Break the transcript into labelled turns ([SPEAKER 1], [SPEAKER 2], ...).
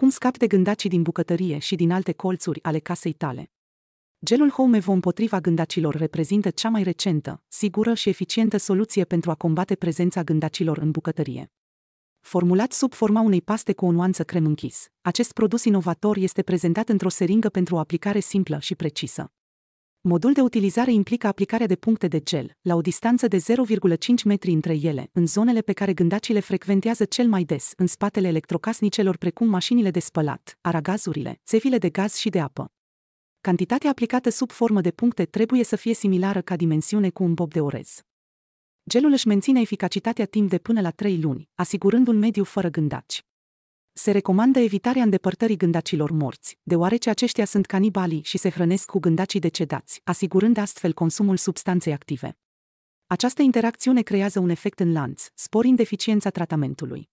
[SPEAKER 1] cum scap de gândacii din bucătărie și din alte colțuri ale casei tale. Gelul Home Evo împotriva gândacilor reprezintă cea mai recentă, sigură și eficientă soluție pentru a combate prezența gândacilor în bucătărie. Formulat sub forma unei paste cu o nuanță crem închis, acest produs inovator este prezentat într-o seringă pentru o aplicare simplă și precisă. Modul de utilizare implică aplicarea de puncte de gel, la o distanță de 0,5 metri între ele, în zonele pe care gândacile frecventează cel mai des, în spatele electrocasnicelor precum mașinile de spălat, aragazurile, țevile de gaz și de apă. Cantitatea aplicată sub formă de puncte trebuie să fie similară ca dimensiune cu un bob de orez. Gelul își menține eficacitatea timp de până la 3 luni, asigurând un mediu fără gândaci se recomandă evitarea îndepărtării gândacilor morți, deoarece aceștia sunt canibalii și se hrănesc cu gândacii decedați, asigurând astfel consumul substanței active. Această interacțiune creează un efect în lanț, sporind eficiența tratamentului.